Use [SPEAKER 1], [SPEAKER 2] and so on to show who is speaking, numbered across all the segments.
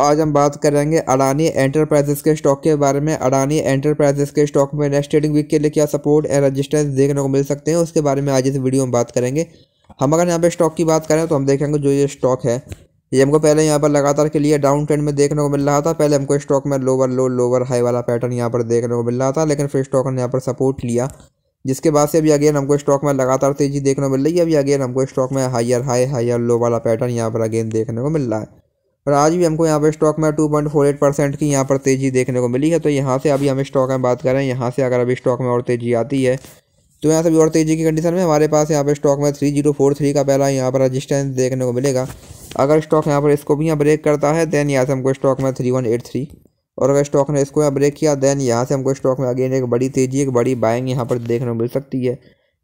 [SPEAKER 1] आज हम बात करेंगे अडानी एंटरप्राइजेस के स्टॉक के बारे में अडानी एंटरप्राइजेस के स्टॉक में नेक्स्ट ट्रेडिंग वीक के लिए क्या सपोर्ट एंड रजिस्टेंस देखने को मिल सकते हैं उसके बारे में आज इस वीडियो में बात करेंगे हम अगर यहाँ पे स्टॉक की बात करें तो हम देखेंगे जो ये स्टॉक है ये हमको पहले यहाँ पर लगातार के लिए डाउन ट्रेंड में देखने को मिल रहा था पहले हमको स्टॉक में लोअर लो लोअर हाई वाला पैटर्न यहाँ पर देखने को मिल रहा था लेकिन फिर स्टॉक ने यहाँ पर सपोर्ट लिया जिसके बाद से अभी अगेन हमको स्टॉक में लगातार तेजी देखने को मिल रही है अभी अगेन हमको स्टॉक में हायर हाई हायर लो वाला पैटर्न यहाँ पर अगेन देखने को मिल रहा है और आज भी हमको यहाँ पर स्टॉक में two point four eight percent की यहाँ पर तेज़ी देखने को मिली है तो यहाँ से अभी हम स्टॉक में बात करें यहाँ से अगर अभी स्टॉक में और तेज़ी आती है तो यहाँ से भी और तेज़ी की कंडीशन में हमारे पास यहाँ पर स्टॉक में थ्री जीरो फोर थ्री का पहला यहाँ पर रजिस्टेंस देखने को मिलेगा अगर स्टॉक यहाँ पर इसको भी यहाँ ब्रेक करता है देन यहाँ से हमको स्टॉक में थ्री वन एट थ्री और अगर स्टॉक ने इसको यहाँ ब्रेक किया दैन यहाँ से हमको स्टॉक में अगेन एक बड़ी तेज़ी एक बड़ी बाइंग यहाँ पर देखने को मिल सकती है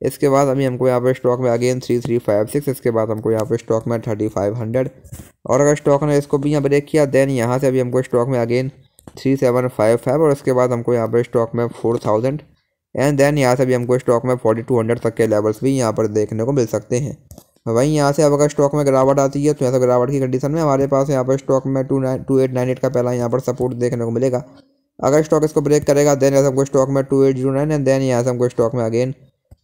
[SPEAKER 1] इसके बाद अभी हमको यहाँ पर स्टॉक में again three three five six इसके बाद हमको यहाँ पर स्टॉक में थर्टी फाइव हंड्रेड और अगर स्टॉक ने इसको भी यहाँ ब्रेक किया देन यहाँ से अभी हमको स्टॉक में again three seven five five और उसके बाद हमको यहाँ पर स्टॉक में फोर थाउजेंड एंड देन यहाँ से भी हमको स्टॉक में फोर्टी टू हंड्रेड तक के लेवल्स भी यहाँ पर देखने को मिल सकते हैं वहीं यहाँ से अब अगर स्टॉक में गिरावट आती है तो यहाँ से गिरावट की कंडीशन में हमारे पास यहाँ पर स्टॉक में two nine two eight nine eight का पहला यहाँ पर सपोर्ट देखने को मिलेगा अगर स्टॉक इसको ब्रेक करेगा देन यहाँ से हमको स्टॉक में two eight zero nine and then यहाँ से हमको स्टॉक में अगेन